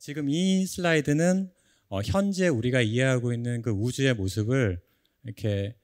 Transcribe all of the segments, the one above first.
지금 이 슬라이드는 어, 현재 우리가 이해하고 있는 그 우주의 모습을 이렇게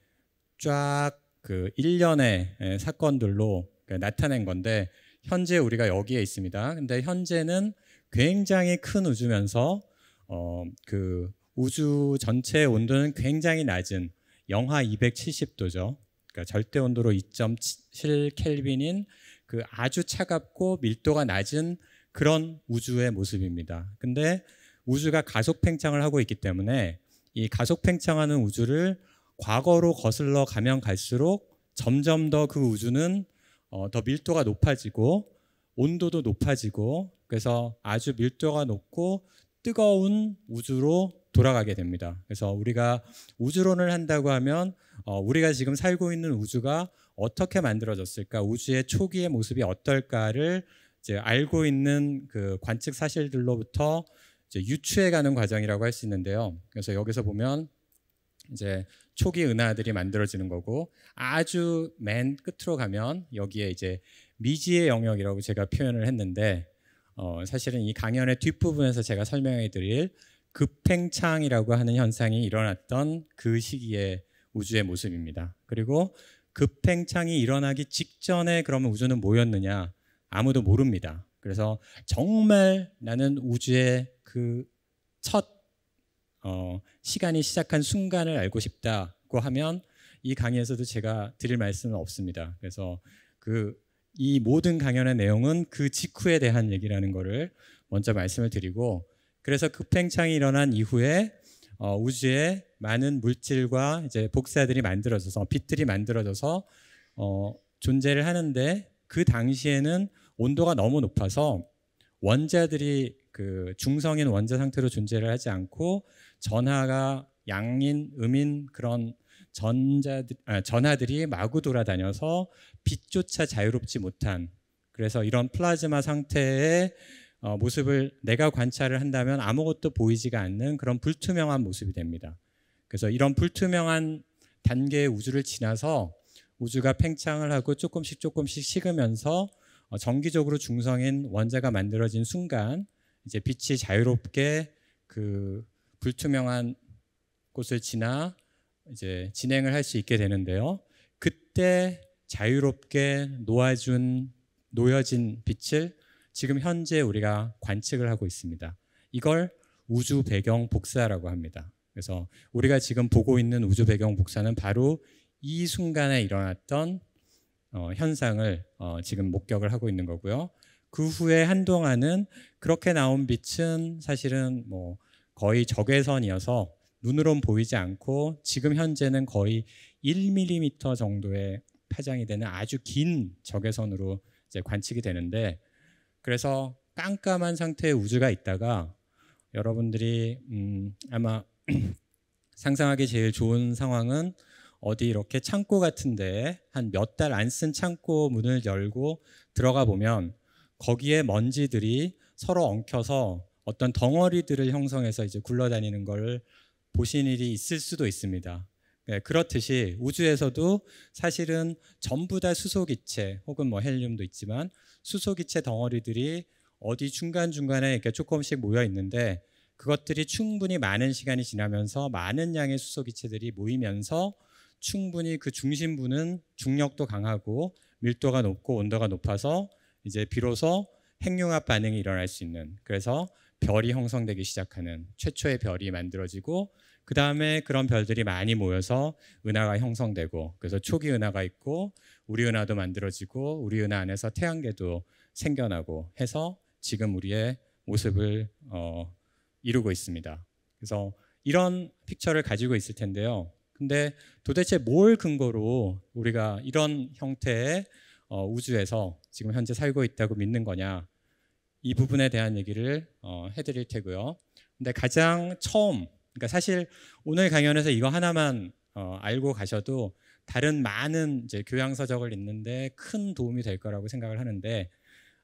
쫙 그 일련의 사건들로 그 나타낸 건데 현재 우리가 여기에 있습니다. 근데 현재는 굉장히 큰 우주면서 어, 그 우주 전체 온도는 굉장히 낮은 영하 270도죠. 그러니까 절대 온도로 2.7 켈빈인 그 아주 차갑고 밀도가 낮은 그런 우주의 모습입니다. 근데 우주가 가속 팽창을 하고 있기 때문에 이 가속 팽창하는 우주를 과거로 거슬러 가면 갈수록 점점 더 그 우주는 어, 더 밀도가 높아지고 온도도 높아지고 그래서 아주 밀도가 높고 뜨거운 우주로 돌아가게 됩니다. 그래서 우리가 우주론을 한다고 하면 어, 우리가 지금 살고 있는 우주가 어떻게 만들어졌을까, 우주의 초기의 모습이 어떨까를 이제 알고 있는 그 관측 사실들로부터 이제 유추해가는 과정이라고 할 수 있는데요. 그래서 여기서 보면 이제 초기 은하들이 만들어지는 거고 아주 맨 끝으로 가면 여기에 이제 미지의 영역이라고 제가 표현을 했는데 어 사실은 이 강연의 뒷부분에서 제가 설명해 드릴 급팽창이라고 하는 현상이 일어났던 그 시기의 우주의 모습입니다. 그리고 급팽창이 일어나기 직전에 그러면 우주는 뭐였느냐? 아무도 모릅니다. 그래서 정말 나는 우주의 그첫 어, 시간이 시작한 순간을 알고 싶다고 하면 이 강의에서도 제가 드릴 말씀은 없습니다. 그래서 그 이 모든 강연의 내용은 그 직후에 대한 얘기라는 것을 먼저 말씀을 드리고 그래서 급팽창이 일어난 이후에 어, 우주에 많은 물질과 이제 복사들이 만들어져서 빛들이 만들어져서 어, 존재를 하는데 그 당시에는 온도가 너무 높아서 원자들이 그 중성인 원자 상태로 존재를 하지 않고 전하가 양인, 음인 그런 전자들, 아, 전하들이 마구 돌아다녀서 빛조차 자유롭지 못한 그래서 이런 플라즈마 상태의 어, 모습을 내가 관찰을 한다면 아무것도 보이지가 않는 그런 불투명한 모습이 됩니다. 그래서 이런 불투명한 단계의 우주를 지나서 우주가 팽창을 하고 조금씩 조금씩 식으면서 어, 정기적으로 중성인 원자가 만들어진 순간 이제 빛이 자유롭게 그 불투명한 곳을 지나 이제 진행을 할 수 있게 되는데요. 그때 자유롭게 놓아준 놓여진 빛을 지금 현재 우리가 관측을 하고 있습니다. 이걸 우주 배경 복사라고 합니다. 그래서 우리가 지금 보고 있는 우주 배경 복사는 바로 이 순간에 일어났던 어, 현상을 어, 지금 목격을 하고 있는 거고요. 그 후에 한동안은 그렇게 나온 빛은 사실은 뭐 거의 적외선이어서 눈으론 보이지 않고 지금 현재는 거의 1mm 정도의 파장이 되는 아주 긴 적외선으로 이제 관측이 되는데 그래서 깜깜한 상태의 우주가 있다가 여러분들이 음 아마 상상하기 제일 좋은 상황은 어디 이렇게 창고 같은데 한 몇 달 안 쓴 창고 문을 열고 들어가 보면 거기에 먼지들이 서로 엉켜서 어떤 덩어리들을 형성해서 이제 굴러다니는 걸 보신 일이 있을 수도 있습니다. 네, 그렇듯이 우주에서도 사실은 전부 다 수소기체 혹은 뭐 헬륨도 있지만 수소기체 덩어리들이 어디 중간중간에 이렇게 조금씩 모여 있는데 그것들이 충분히 많은 시간이 지나면서 많은 양의 수소기체들이 모이면서 충분히 그 중심부는 중력도 강하고 밀도가 높고 온도가 높아서 이제 비로소 핵융합 반응이 일어날 수 있는 그래서 별이 형성되기 시작하는 최초의 별이 만들어지고 그 다음에 그런 별들이 많이 모여서 은하가 형성되고 그래서 초기 은하가 있고 우리 은하도 만들어지고 우리 은하 안에서 태양계도 생겨나고 해서 지금 우리의 모습을 어, 이루고 있습니다. 그래서 이런 픽처를 가지고 있을 텐데요. 근데 도대체 뭘 근거로 우리가 이런 형태의 어, 우주에서 지금 현재 살고 있다고 믿는 거냐 이 부분에 대한 얘기를 어, 해드릴 테고요. 근데 가장 처음 그러니까 사실 오늘 강연에서 이거 하나만 어, 알고 가셔도 다른 많은 이제 교양 서적을 읽는데 큰 도움이 될 거라고 생각을 하는데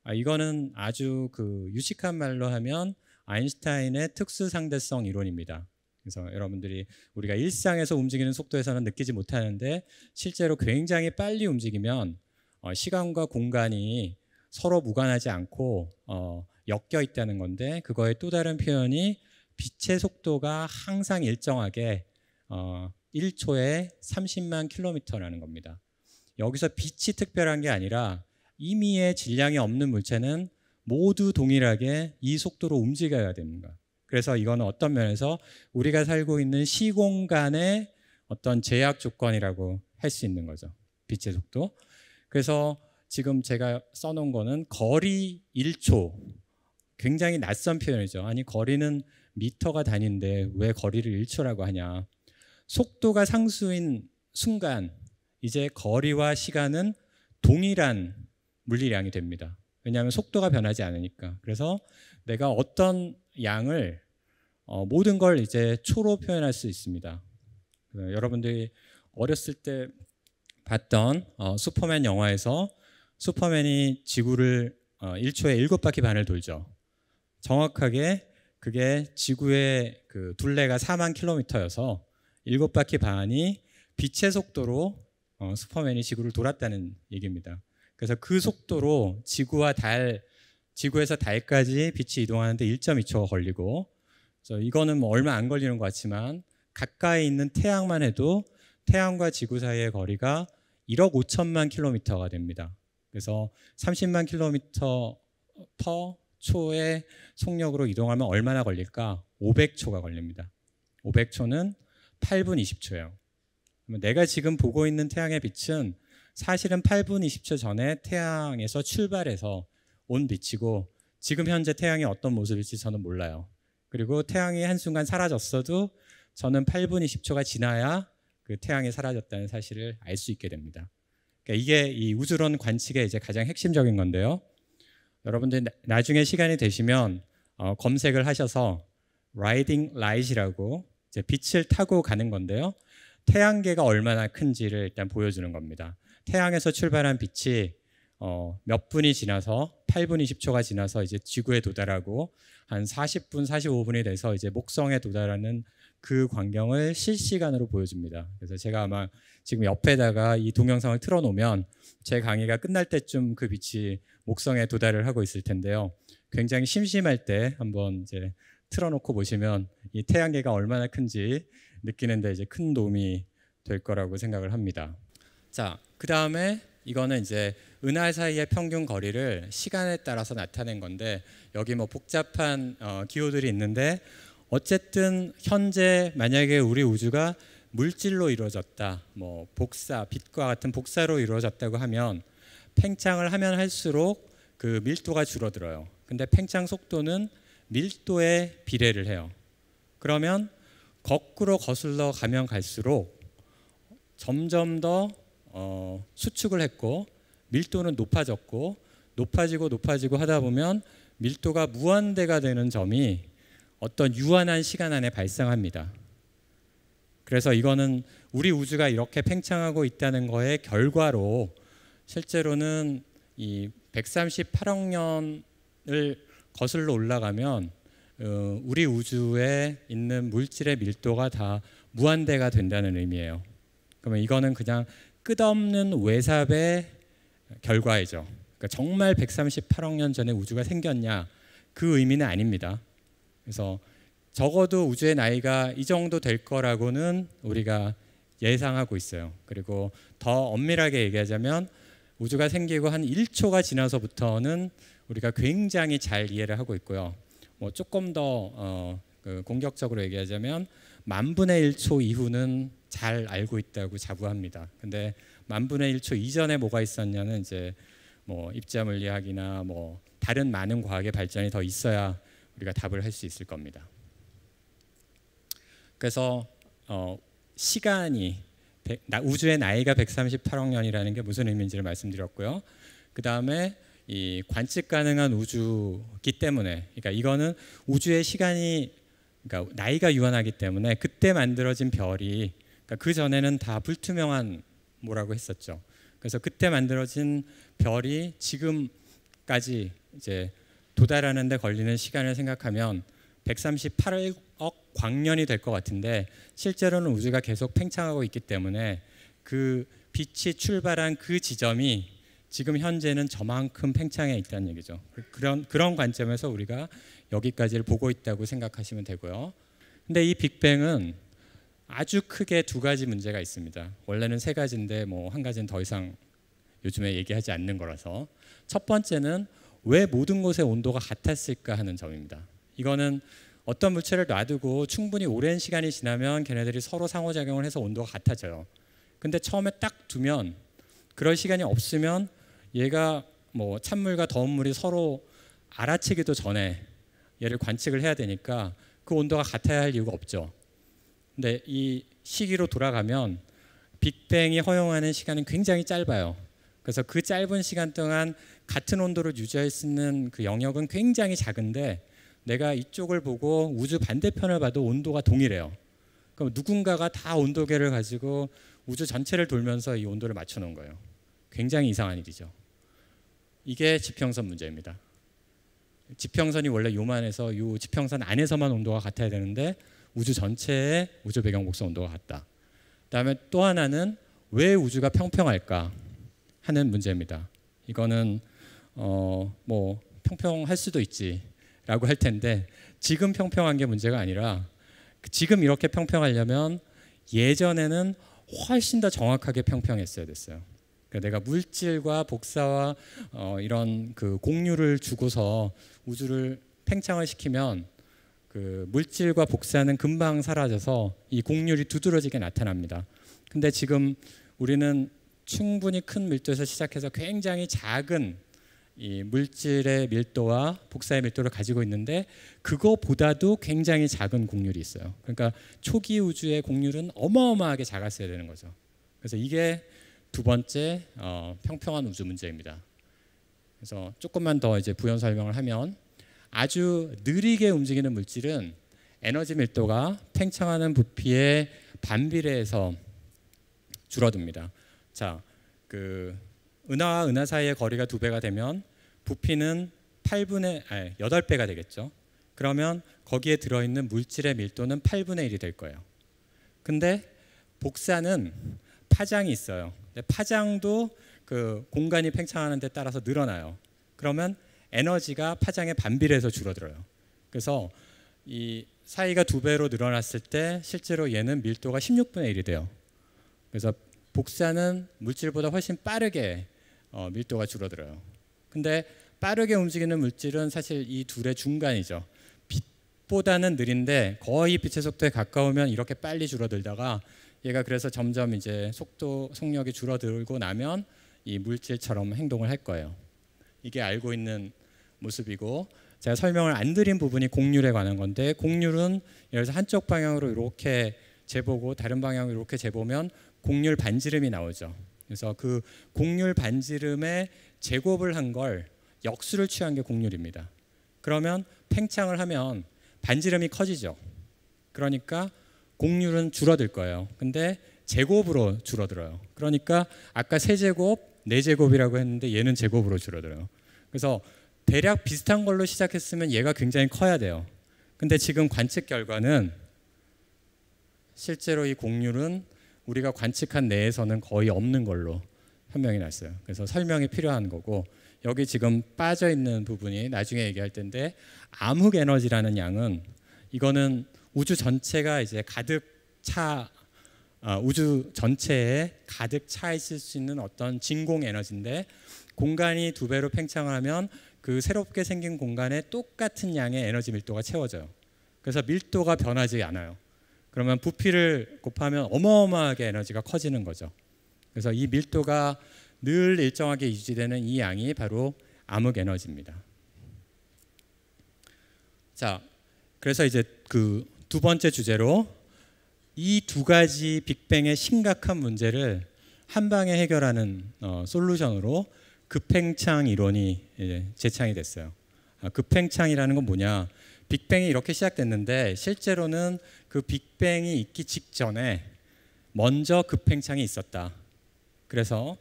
아, 이거는 아주 그 유식한 말로 하면 아인슈타인의 특수 상대성 이론입니다. 그래서 여러분들이 우리가 일상에서 움직이는 속도에서는 느끼지 못하는데 실제로 굉장히 빨리 움직이면 어, 시간과 공간이 서로 무관하지 않고 어, 엮여 있다는 건데 그거의 또 다른 표현이 빛의 속도가 항상 일정하게 어, 1초에 30만 킬로미터라는 겁니다. 여기서 빛이 특별한 게 아니라 이미의 질량이 없는 물체는 모두 동일하게 이 속도로 움직여야 됩니다. 그래서 이건 어떤 면에서 우리가 살고 있는 시공간의 어떤 제약 조건이라고 할 수 있는 거죠. 빛의 속도. 그래서 지금 제가 써놓은 거는 거리 1초. 굉장히 낯선 표현이죠. 아니, 거리는 미터가 단인데 왜 거리를 1초라고 하냐. 속도가 상수인 순간, 이제 거리와 시간은 동일한 물리량이 됩니다. 왜냐하면 속도가 변하지 않으니까. 그래서 내가 어떤 양을 어, 모든 걸 이제 초로 표현할 수 있습니다. 여러분들이 어렸을 때 봤던 어, 슈퍼맨 영화에서 슈퍼맨이 지구를 어, 1초에 7바퀴 반을 돌죠. 정확하게 그게 지구의 그 둘레가 4만 킬로미터여서 7바퀴 반이 빛의 속도로 어, 슈퍼맨이 지구를 돌았다는 얘기입니다. 그래서 그 속도로 지구와 달, 지구에서 달까지 빛이 이동하는데 1.2초가 걸리고, 그래서 이거는 뭐 얼마 안 걸리는 것 같지만 가까이 있는 태양만 해도 태양과 지구 사이의 거리가 1억 5천만 킬로미터가 됩니다. 그래서 30만 킬로미터 퍼 초의 속력으로 이동하면 얼마나 걸릴까? 500초가 걸립니다. 500초는 8분 20초예요. 내가 지금 보고 있는 태양의 빛은 사실은 8분 20초 전에 태양에서 출발해서 온 빛이고 지금 현재 태양이 어떤 모습일지 저는 몰라요. 그리고 태양이 한순간 사라졌어도 저는 8분 20초가 지나야 그 태양이 사라졌다는 사실을 알 수 있게 됩니다. 그러니까 이게 이 우주론 관측의 이제 가장 핵심적인 건데요. 여러분들 나중에 시간이 되시면 어, 검색을 하셔서 riding light이라고 빛을 타고 가는 건데요. 태양계가 얼마나 큰지를 일단 보여주는 겁니다. 태양에서 출발한 빛이 어, 몇 분이 지나서 8분 20초가 지나서 이제 지구에 도달하고 한 40분 45분이 돼서 이제 목성에 도달하는 그 광경을 실시간으로 보여줍니다. 그래서 제가 아마 지금 옆에다가 이 동영상을 틀어놓으면 제 강의가 끝날 때쯤 그 빛이 목성에 도달을 하고 있을 텐데요. 굉장히 심심할 때 한번 이제 틀어놓고 보시면 이 태양계가 얼마나 큰지 느끼는데 이제 큰 도움이 될 거라고 생각을 합니다. 자, 그 다음에 이거는 이제 은하 사이의 평균 거리를 시간에 따라서 나타낸 건데 여기 뭐 복잡한 어, 기호들이 있는데 어쨌든 현재 만약에 우리 우주가 물질로 이루어졌다, 뭐 복사, 빛과 같은 복사로 이루어졌다고 하면 팽창을 하면 할수록 그 밀도가 줄어들어요. 근데 팽창 속도는 밀도에 비례를 해요. 그러면 거꾸로 거슬러 가면 갈수록 점점 더 어, 수축을 했고 밀도는 높아졌고 높아지고 높아지고 하다 보면 밀도가 무한대가 되는 점이 어떤 유한한 시간 안에 발생합니다. 그래서 이거는 우리 우주가 이렇게 팽창하고 있다는 거의 결과로 실제로는 이 138억 년을 거슬러 올라가면 어, 우리 우주에 있는 물질의 밀도가 다 무한대가 된다는 의미예요. 그러면 이거는 그냥 끝없는 외삽의 결과이죠. 그러니까 정말 138억 년 전에 우주가 생겼냐 그 의미는 아닙니다. 그래서 적어도 우주의 나이가 이 정도 될 거라고는 우리가 예상하고 있어요. 그리고 더 엄밀하게 얘기하자면 우주가 생기고 한 1초가 지나서부터는 우리가 굉장히 잘 이해를 하고 있고요. 뭐 조금 더 어, 그 공격적으로 얘기하자면 만 분의 1초 이후는 잘 알고 있다고 자부합니다. 근데 만 분의 일 초 이전에 뭐가 있었냐는 이제 뭐 입자 물리학이나 뭐 다른 많은 과학의 발전이 더 있어야 우리가 답을 할 수 있을 겁니다. 그래서 어, 시간이 우주의 나이가 138억 년이라는 게 무슨 의미인지를 말씀드렸고요. 그 다음에 이 관측 가능한 우주기 때문에, 그러니까 이거는 우주의 시간이 그러니까 나이가 유한하기 때문에 그때 만들어진 별이 그러니까 그 전에는 다 불투명한 뭐라고 했었죠. 그래서 그때 만들어진 별이 지금까지 이제 도달하는 데 걸리는 시간을 생각하면 138억 광년이 될 것 같은데 실제로는 우주가 계속 팽창하고 있기 때문에 그 빛이 출발한 그 지점이 지금 현재는 저만큼 팽창해 있다는 얘기죠. 그런 그런 관점에서 우리가 여기까지를 보고 있다고 생각하시면 되고요. 근데 이 빅뱅은 아주 크게 두 가지 문제가 있습니다. 원래는 세 가지인데 뭐 한 가지는 더 이상 요즘에 얘기하지 않는 거라서 첫 번째는 왜 모든 곳의 온도가 같았을까 하는 점입니다. 이거는 어떤 물체를 놔두고 충분히 오랜 시간이 지나면 걔네들이 서로 상호작용을 해서 온도가 같아져요. 근데 처음에 딱 두면 그럴 시간이 없으면 얘가 뭐 찬물과 더운 물이 서로 알아채기도 전에 얘를 관측을 해야 되니까 그 온도가 같아야 할 이유가 없죠. 근이 네, 시기로 돌아가면 빅뱅이 허용하는 시간은 굉장히 짧아요. 그래서 그 짧은 시간 동안 같은 온도를 유지할 수 있는 그 영역은 굉장히 작은데 내가 이쪽을 보고 우주 반대편을 봐도 온도가 동일해요. 그럼 누군가가 다 온도계를 가지고 우주 전체를 돌면서 이 온도를 맞춰놓은 거예요. 굉장히 이상한 일이죠. 이게 지평선 문제입니다. 지평선이 원래 요만해서 요 지평선 안에서만 온도가 같아야 되는데 우주 전체에 우주 배경 복선 온도가 같다. 그다음에 또 하나는 왜 우주가 평평할까 하는 문제입니다. 이거는 어뭐 평평할 수도 있지라고 할 텐데 지금 평평한 게 문제가 아니라 지금 이렇게 평평하려면 예전에는 훨씬 더 정확하게 평평했어야 됐어요. 그러니까 내가 물질과 복사와 어 이런 그 공유를 주고서 우주를 팽창을 시키면 그 물질과 복사는 금방 사라져서 이 곡률이 두드러지게 나타납니다. 근데 지금 우리는 충분히 큰 밀도에서 시작해서 굉장히 작은 이 물질의 밀도와 복사의 밀도를 가지고 있는데 그거보다도 굉장히 작은 곡률이 있어요. 그러니까 초기 우주의 곡률은 어마어마하게 작았어야 되는 거죠. 그래서 이게 두 번째 어, 평평한 우주 문제입니다. 그래서 조금만 더 이제 부연 설명을 하면 아주 느리게 움직이는 물질은 에너지 밀도가 팽창하는 부피의반비례에서 줄어듭니다. 자, 그 은하와 은하 사이의 거리가 두 배가 되면 부피는 8분의 아 8배가 되겠죠. 그러면 거기에 들어 있는 물질의 밀도는 8분의 1이 될 거예요. 근데 복사는 파장이 있어요. 파장도 그 공간이 팽창하는 데 따라서 늘어나요. 그러면 에너지가 파장의 반비례에서 줄어들어요. 그래서 이 사이가 두 배로 늘어났을 때 실제로 얘는 밀도가 16분의 1이 돼요. 그래서 복사는 물질보다 훨씬 빠르게 어, 밀도가 줄어들어요. 근데 빠르게 움직이는 물질은 사실 이 둘의 중간이죠. 빛보다는 느린데 거의 빛의 속도에 가까우면 이렇게 빨리 줄어들다가 얘가 그래서 점점 이제 속도 속력이 줄어들고 나면 이 물질처럼 행동을 할 거예요. 이게 알고 있는 모습이고 제가 설명을 안 드린 부분이 곡률에 관한 건데 곡률은 예를 들어서 한쪽 방향으로 이렇게 재보고 다른 방향으로 이렇게 재보면 곡률 반지름이 나오죠. 그래서 그 곡률 반지름의 제곱을 한 걸 역수를 취한 게 곡률입니다. 그러면 팽창을 하면 반지름이 커지죠. 그러니까 곡률은 줄어들 거예요. 근데 제곱으로 줄어들어요. 그러니까 아까 세제곱, 네제곱이라고 했는데 얘는 제곱으로 줄어들어요. 그래서 대략 비슷한 걸로 시작했으면 얘가 굉장히 커야 돼요. 근데 지금 관측 결과는 실제로 이 곡률은 우리가 관측한 내에서는 거의 없는 걸로 판명이 났어요. 그래서 설명이 필요한 거고 여기 지금 빠져 있는 부분이 나중에 얘기할 텐데 암흑 에너지라는 양은 이거는 우주 전체가 이제 가득 차 아, 우주 전체에 가득 차 있을 수 있는 어떤 진공 에너지인데 공간이 두 배로 팽창하면 그 새롭게 생긴 공간에 똑같은 양의 에너지 밀도가 채워져요. 그래서 밀도가 변하지 않아요. 그러면 부피를 곱하면 어마어마하게 에너지가 커지는 거죠. 그래서 이 밀도가 늘 일정하게 유지되는 이 양이 바로 암흑 에너지입니다. 자, 그래서 이제 그 두 번째 주제로 이 두 가지 빅뱅의 심각한 문제를 한 방에 해결하는 어, 솔루션으로 급팽창 이론이 제창이 됐어요. 아, 급팽창이라는 건 뭐냐? 빅뱅이 이렇게 시작됐는데 실제로는 그 빅뱅이 있기 직전에 먼저 급팽창이 있었다. 그래서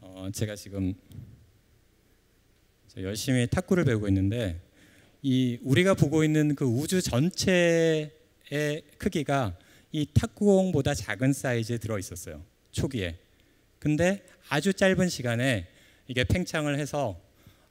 어 제가 지금 열심히 탁구를 배우고 있는데 이 우리가 보고 있는 그 우주 전체의 크기가 이 탁구공보다 작은 사이즈에 들어 있었어요. 초기에. 근데 아주 짧은 시간에 이게 팽창을 해서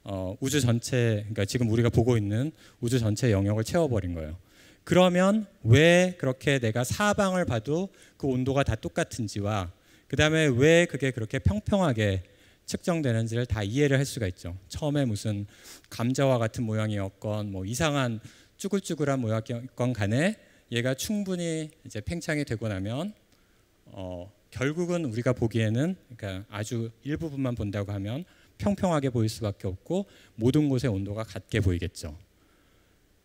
어, 우주 전체 그러니까 지금 우리가 보고 있는 우주 전체 영역을 채워버린 거예요. 그러면 왜 그렇게 내가 사방을 봐도 그 온도가 다 똑같은지와 그 다음에 왜 그게 그렇게 평평하게 측정되는지를 다 이해를 할 수가 있죠. 처음에 무슨 감자와 같은 모양이었건 뭐 이상한 쭈글쭈글한 모양이건 간에 얘가 충분히 이제 팽창이 되고 나면 어, 결국은 우리가 보기에는 그러니까 아주 일부분만 본다고 하면 평평하게 보일 수밖에 없고 모든 곳의 온도가 같게 보이겠죠.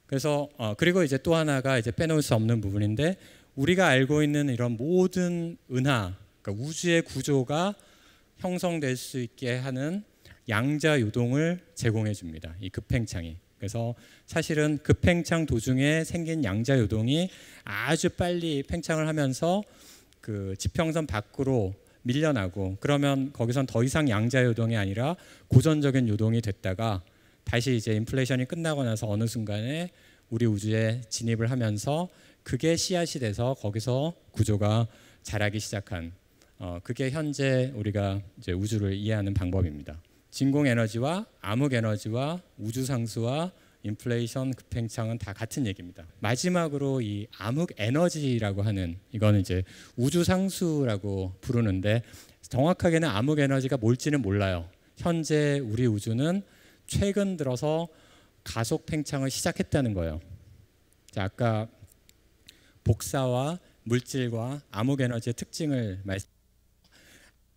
그래서 어, 그리고 이제 또 하나가 이제 빼놓을 수 없는 부분인데 우리가 알고 있는 이런 모든 은하 그러니까 우주의 구조가 형성될 수 있게 하는 양자 요동을 제공해 줍니다. 이 급팽창이. 그래서 사실은 급팽창 도중에 생긴 양자 요동이 아주 빨리 팽창을 하면서 그 지평선 밖으로 밀려나고 그러면 거기선 더 이상 양자 요동이 아니라 고전적인 요동이 됐다가 다시 이제 인플레이션이 끝나고 나서 어느 순간에 우리 우주에 진입을 하면서 그게 씨앗이 돼서 거기서 구조가 자라기 시작한 어, 그게 현재 우리가 이제 우주를 이해하는 방법입니다. 진공 에너지와 암흑 에너지와 우주 상수와 인플레이션, 급팽창은 다 같은 얘기입니다. 마지막으로 이 암흑 에너지라고 하는 이거는 이제 우주 상수라고 부르는데 정확하게는 암흑 에너지가 뭘지는 몰라요. 현재 우리 우주는 최근 들어서 가속 팽창을 시작했다는 거예요. 자, 아까 복사와 물질과 암흑 에너지의 특징을 말씀.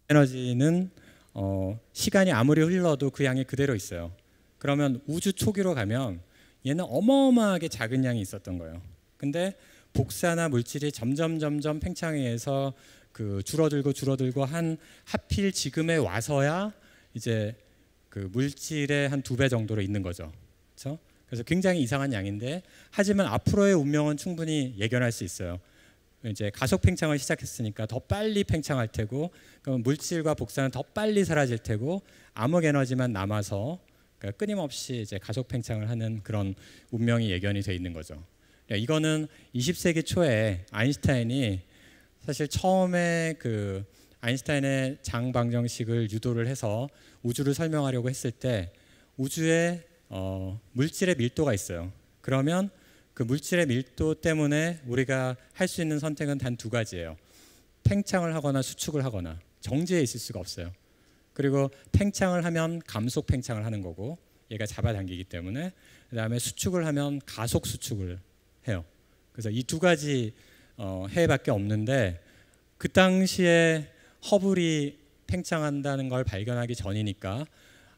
에너지는 어, 시간이 아무리 흘러도 그 양이 그대로 있어요. 그러면 우주 초기로 가면 얘는 어마어마하게 작은 양이 있었던 거예요. 근데 복사나 물질이 점점 점점 팽창해서 그 줄어들고 줄어들고 한 하필 지금에 와서야 이제 그 물질의 한 두 배 정도로 있는 거죠. 그렇죠? 그래서 굉장히 이상한 양인데 하지만 앞으로의 운명은 충분히 예견할 수 있어요. 이제 가속 팽창을 시작했으니까 더 빨리 팽창할 테고 그럼 물질과 복사는 더 빨리 사라질 테고 암흑 에너지만 남아서 그러니까 끊임없이 이제 가족 팽창을 하는 그런 운명이 예견이 돼 있는 거죠. 그러니까 이거는 20세기 초에 아인슈타인이 사실 처음에 그 아인슈타인의 장방정식을 유도를 해서 우주를 설명하려고 했을 때 우주에 어, 물질의 밀도가 있어요. 그러면 그 물질의 밀도 때문에 우리가 할 수 있는 선택은 단 두 가지예요. 팽창을 하거나 수축을 하거나 정지에 있을 수가 없어요. 그리고 팽창을 하면 감속 팽창을 하는 거고 얘가 잡아당기기 때문에 그다음에 수축을 하면 가속 수축을 해요. 그래서 이 두 가지 어, 해밖에 없는데 그 당시에 허블이 팽창한다는 걸 발견하기 전이니까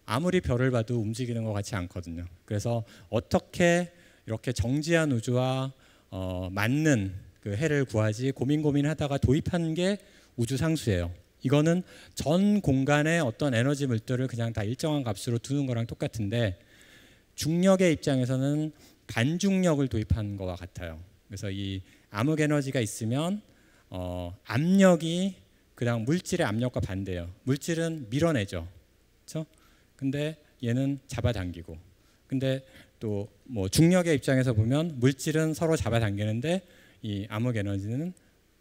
아무리 별을 봐도 움직이는 것 같지 않거든요. 그래서 어떻게 이렇게 정지한 우주와 어, 맞는 그 해를 구하지 고민 고민하다가 도입한 게 우주 상수예요. 이거는 전 공간에 어떤 에너지 물들을 그냥 다 일정한 값으로 두는 거랑 똑같은데 중력의 입장에서는 반중력을 도입한 거와 같아요. 그래서 이 암흑 에너지가 있으면 어, 압력이 그냥 물질의 압력과 반대예요. 물질은 밀어내죠. 그렇죠? 근데 얘는 잡아당기고. 근데 또뭐 중력의 입장에서 보면 물질은 서로 잡아당기는데 이 암흑 에너지는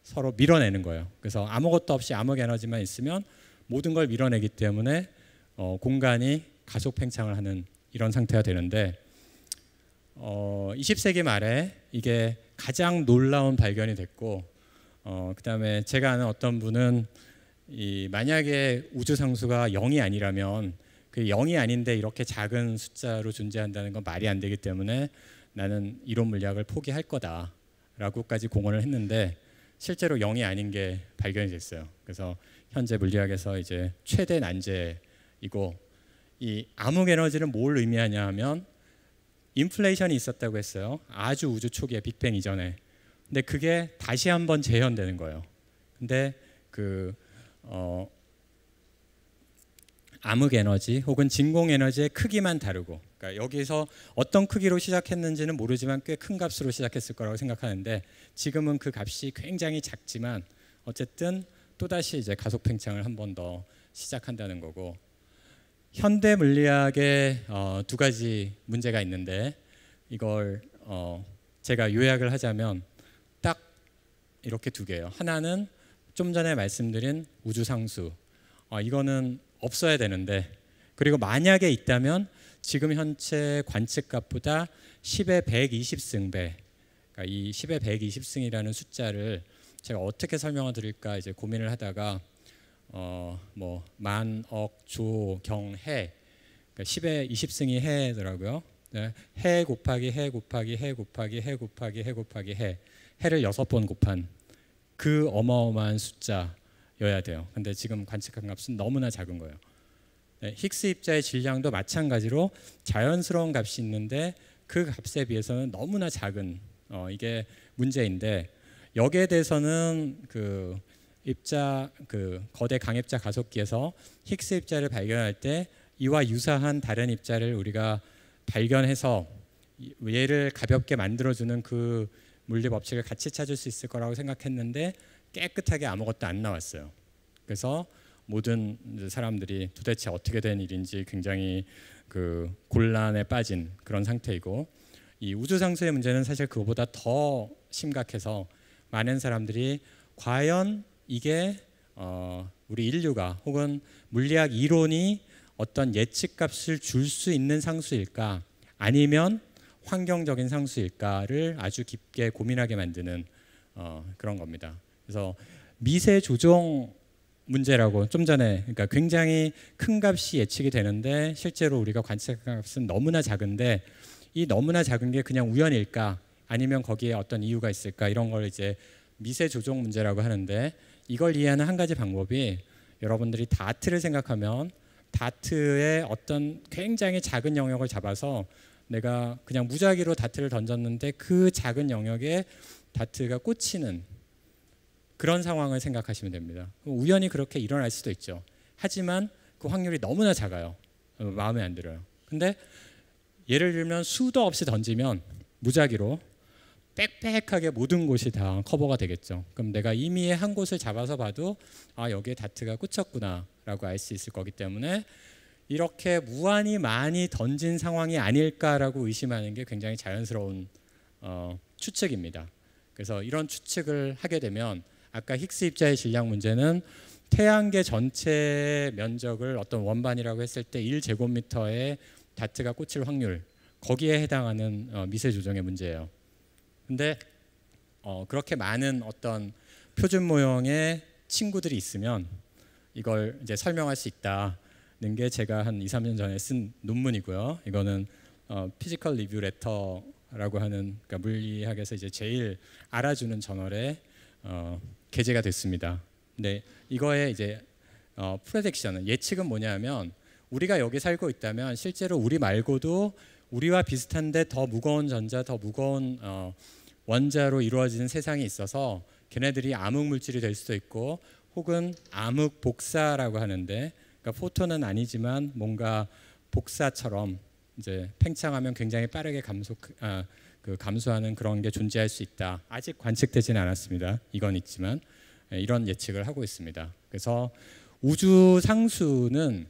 서로 밀어내는 거예요. 그래서 아무것도 없이 암흑 에너지만 있으면 모든 걸 밀어내기 때문에 어, 공간이 가속 팽창을 하는 이런 상태가 되는데 어, 20세기 말에 이게 가장 놀라운 발견이 됐고 어, 그다음에 제가 아는 어떤 분은 이 만약에 우주 상수가 0이 아니라면 그 0이 아닌데 이렇게 작은 숫자로 존재한다는 건 말이 안 되기 때문에 나는 이론 물리학을 포기할 거다라고까지 공언을 했는데 실제로 0이 아닌 게 발견이 됐어요. 그래서 현재 물리학에서 이제 최대 난제이고 이 암흑 에너지는 뭘 의미하냐 하면 인플레이션이 있었다고 했어요. 아주 우주 초기에 빅뱅 이전에. 근데 그게 다시 한번 재현되는 거예요. 근데 그 어, 암흑 에너지 혹은 진공 에너지의 크기만 다르고 그러니까 여기서 어떤 크기로 시작했는지는 모르지만 꽤 큰 값으로 시작했을 거라고 생각하는데 지금은 그 값이 굉장히 작지만 어쨌든 또다시 이제 가속 팽창을 한 번 더 시작한다는 거고 현대 물리학에 어, 두 가지 문제가 있는데 이걸 어, 제가 요약을 하자면 딱 이렇게 두 개예요. 하나는 좀 전에 말씀드린 우주 상수. 어, 아, 이거는 없어야 되는데 그리고 만약에 있다면 지금 현재 관측값보다 10의 120승배 그러니까 이 10의 120승이라는 숫자를 제가 어떻게 설명을 드릴까 이제 고민을 하다가 어 뭐 만 억 조 경해 그러니까 10의 20승이 해더라고요. 네. 해 곱하기 해 곱하기 해 곱하기 해 곱하기 해 곱하기 해 해를 여섯 번 곱한 그 어마어마한 숫자여야 돼요. 근데 지금 관측한 값은 너무나 작은 거예요. 힉스 예, 입자의 질량도 마찬가지로 자연스러운 값이 있는데 그 값에 비해서는 너무나 작은 어, 이게 문제인데 여기에 대해서는 그 입자 그 거대 강입자 가속기에서 힉스 입자를 발견할 때 이와 유사한 다른 입자를 우리가 발견해서 얘를 가볍게 만들어주는 그 물리 법칙을 같이 찾을 수 있을 거라고 생각했는데 깨끗하게 아무것도 안 나왔어요. 그래서 모든 사람들이 도대체 어떻게 된 일인지 굉장히 그 곤란에 빠진 그런 상태이고 이 우주 상수의 문제는 사실 그보다 더 심각해서 많은 사람들이 과연 이게 어 우리 인류가 혹은 물리학 이론이 어떤 예측값을 줄 수 있는 상수일까 아니면 환경적인 상수일까를 아주 깊게 고민하게 만드는 어, 그런 겁니다. 그래서 미세 조종 문제라고 좀 전에 그러니까 굉장히 큰 값이 예측이 되는데 실제로 우리가 관측한 값은 너무나 작은데 이 너무나 작은 게 그냥 우연일까 아니면 거기에 어떤 이유가 있을까 이런 걸 이제 미세 조정 문제라고 하는데 이걸 이해하는 한 가지 방법이 여러분들이 다트를 생각하면 다트의 어떤 굉장히 작은 영역을 잡아서 내가 그냥 무작위로 다트를 던졌는데 그 작은 영역에 다트가 꽂히는 그런 상황을 생각하시면 됩니다. 우연히 그렇게 일어날 수도 있죠. 하지만 그 확률이 너무나 작아요. 어, 마음에 안 들어요. 근데 예를 들면 수도 없이 던지면 무작위로 빽빽하게 모든 곳이 다 커버가 되겠죠. 그럼 내가 임의의 한 곳을 잡아서 봐도 아 여기에 다트가 꽂혔구나라고 알 수 있을 거기 때문에 이렇게 무한히 많이 던진 상황이 아닐까라고 의심하는 게 굉장히 자연스러운 어, 추측입니다. 그래서 이런 추측을 하게 되면 아까 힉스 입자의 질량 문제는 태양계 전체 면적을 어떤 원반이라고 했을 때1제곱미터에 다트가 꽂힐 확률 거기에 해당하는 어, 미세 조정의 문제예요. 근데 어, 그렇게 많은 어떤 표준 모형의 친구들이 있으면 이걸 이제 설명할 수 있다는 게 제가 한 2, 3년 전에 쓴 논문이고요. 이거는 어, 피지컬 리뷰 레터라고 하는 그러니까 물리학에서 이제 제일 알아주는 저널에 어, 게재가 됐습니다. 네, 이거에 이제 어, 프로젝션은 예측은 뭐냐면 우리가 여기 살고 있다면 실제로 우리 말고도 우리와 비슷한데 더 무거운 전자, 더 무거운 어, 원자로 이루어지는 세상이 있어서 걔네들이 암흑 물질이 될 수도 있고 혹은 암흑 복사라고 하는데 그러니까 포토는 아니지만 뭔가 복사처럼 이제 팽창하면 굉장히 빠르게 감속 아, 그감소하는 그런 게 존재할 수 있다. 아직 관측되지는 않았습니다. 이건 있지만 예, 이런 예측을 하고 있습니다. 그래서 우주 상수는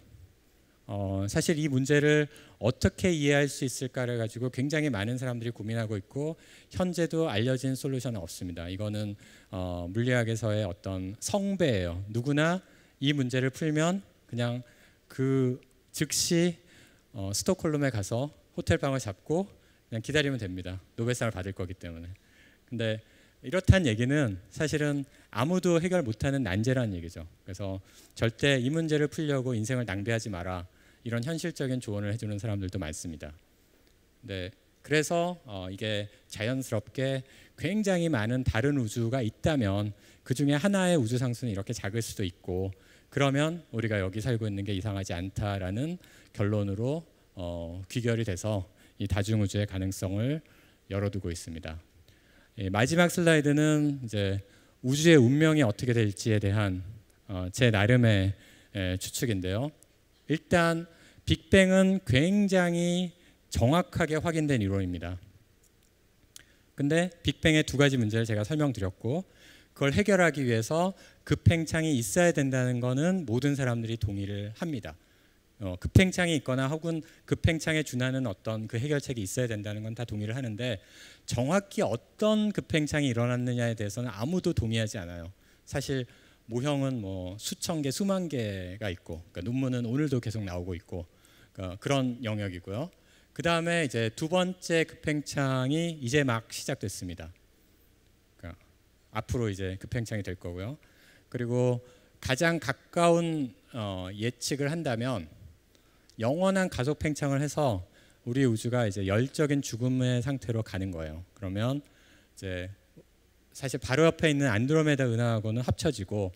어, 사실 이 문제를 어떻게 이해할 수 있을까를 가지고 굉장히 많은 사람들이 고민하고 있고 현재도 알려진 솔루션은 없습니다. 이거는 어, 물리학에서의 어떤 성배예요. 누구나 이 문제를 풀면 그냥 그 즉시 어, 스톡홀름에 가서 호텔 방을 잡고 그냥 기다리면 됩니다. 노벨상을 받을 거기 때문에. 근데 이렇다는 얘기는 사실은 아무도 해결 못하는 난제라는 얘기죠. 그래서 절대 이 문제를 풀려고 인생을 낭비하지 마라 이런 현실적인 조언을 해주는 사람들도 많습니다. 네, 그래서 어, 이게 자연스럽게 굉장히 많은 다른 우주가 있다면 그 중에 하나의 우주 상수는 이렇게 작을 수도 있고 그러면 우리가 여기 살고 있는 게 이상하지 않다라는 결론으로 어, 귀결이 돼서 이 다중우주의 가능성을 열어두고 있습니다. 마지막 슬라이드는 이제 우주의 운명이 어떻게 될지에 대한 어, 제 나름의 에, 추측인데요. 일단 빅뱅은 굉장히 정확하게 확인된 이론입니다. 근데 빅뱅의 두 가지 문제를 제가 설명드렸고 그걸 해결하기 위해서 급팽창이 있어야 된다는 것은 모든 사람들이 동의를 합니다. 어, 급행창이 있거나 혹은 급행창에 준하는 어떤 그 해결책이 있어야 된다는 건 다 동의를 하는데 정확히 어떤 급행창이 일어났느냐에 대해서는 아무도 동의하지 않아요. 사실 모형은 뭐 수천 개, 수만 개가 있고 그러니까 논문은 오늘도 계속 나오고 있고 그러니까 그런 영역이고요. 그 다음에 이제 두 번째 급행창이 이제 막 시작됐습니다. 그러니까 앞으로 이제 급행창이될 거고요. 그리고 가장 가까운 어, 예측을 한다면 영원한 가속 팽창을 해서 우리 우주가 이제 열적인 죽음의 상태로 가는 거예요. 그러면 이제 사실 바로 옆에 있는 안드로메다 은하하고는 합쳐지고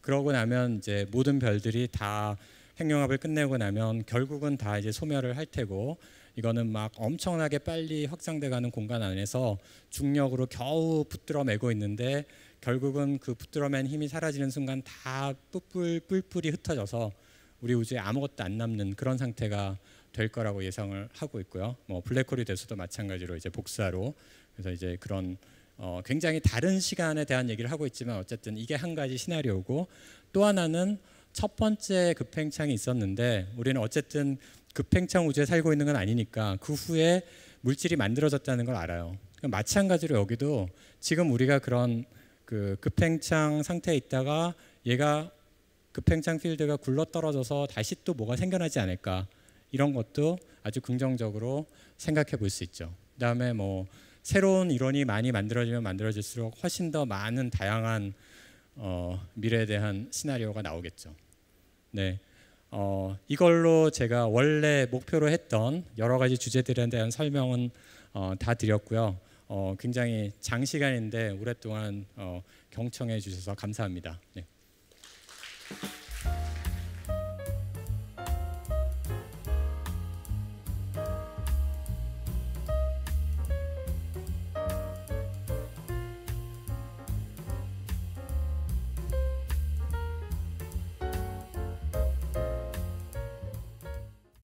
그러고 나면 이제 모든 별들이 다 핵융합을 끝내고 나면 결국은 다 이제 소멸을 할 테고 이거는 막 엄청나게 빨리 확장돼가는 공간 안에서 중력으로 겨우 붙들어매고 있는데 결국은 그 붙들어맨 힘이 사라지는 순간 다 뿔뿔 뿔뿔이 흩어져서 우리 우주에 아무것도 안 남는 그런 상태가 될 거라고 예상을 하고 있고요. 뭐 블랙홀이 돼서도 마찬가지로 이제 복사로 그래서 이제 그런 어 굉장히 다른 시간에 대한 얘기를 하고 있지만 어쨌든 이게 한 가지 시나리오고 또 하나는 첫 번째 급행창이 있었는데 우리는 어쨌든 급행창 우주에 살고 있는 건 아니니까 그 후에 물질이 만들어졌다는 걸 알아요. 그러니까 마찬가지로 여기도 지금 우리가 그런 그급행창 상태에 있다가 얘가 급팽창 필드가 굴러떨어져서 다시 또 뭐가 생겨나지 않을까 이런 것도 아주 긍정적으로 생각해 볼 수 있죠. 그다음에 뭐 새로운 이론이 많이 만들어지면 만들어질수록 훨씬 더 많은 다양한 어, 미래에 대한 시나리오가 나오겠죠. 네, 어, 이걸로 제가 원래 목표로 했던 여러 가지 주제들에 대한 설명은 어, 다 드렸고요. 어, 굉장히 장시간인데 오랫동안 어, 경청해 주셔서 감사합니다. 네. Thank you.